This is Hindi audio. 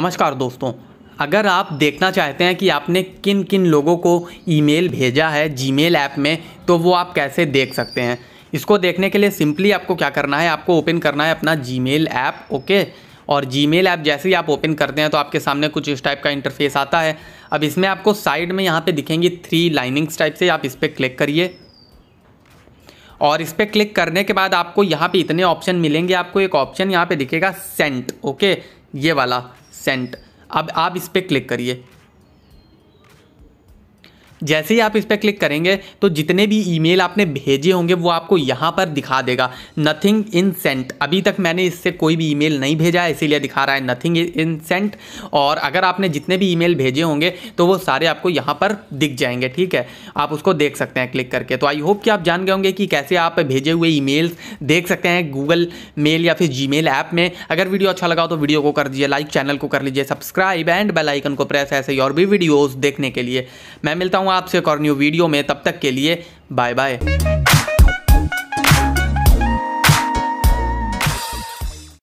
नमस्कार दोस्तों अगर आप देखना चाहते हैं कि आपने किन किन लोगों को ईमेल भेजा है जीमेल ऐप में तो वो आप कैसे देख सकते हैं इसको देखने के लिए सिंपली आपको क्या करना है आपको ओपन करना है अपना जीमेल ऐप ओके और जीमेल ऐप जैसे ही आप ओपन करते हैं तो आपके सामने कुछ इस टाइप का इंटरफेस आता है अब इसमें आपको साइड में यहाँ पर दिखेंगी थ्री लाइनिंग्स टाइप से आप इस पर क्लिक करिए और इस पर क्लिक करने के बाद आपको यहाँ पे इतने ऑप्शन मिलेंगे आपको एक ऑप्शन यहाँ पे दिखेगा सेंट ओके ये वाला सेंट अब आप इस पर क्लिक करिए जैसे ही आप इस पर क्लिक करेंगे तो जितने भी ईमेल आपने भेजे होंगे वो आपको यहाँ पर दिखा देगा नथिंग इन सेंट अभी तक मैंने इससे कोई भी ईमेल नहीं भेजा है इसीलिए दिखा रहा है नथिंग इन सेंट और अगर आपने जितने भी ईमेल भेजे होंगे तो वो सारे आपको यहाँ पर दिख जाएंगे ठीक है आप उसको देख सकते हैं क्लिक करके तो आई होप कि आप जान गए होंगे कि कैसे आप भेजे हुए ई देख सकते हैं गूगल मेल या फिर जी ऐप में अगर वीडियो अच्छा लगा तो वीडियो को कर दीजिए लाइक चैनल को कर लीजिए सब्सक्राइब एंड बेलाइकन को प्रेस ऐसे और भी वीडियोज़ देखने के लिए मैं मिलता हूँ हूँ आपसे और न्यू वीडियो में तब तक के लिए बाय बाय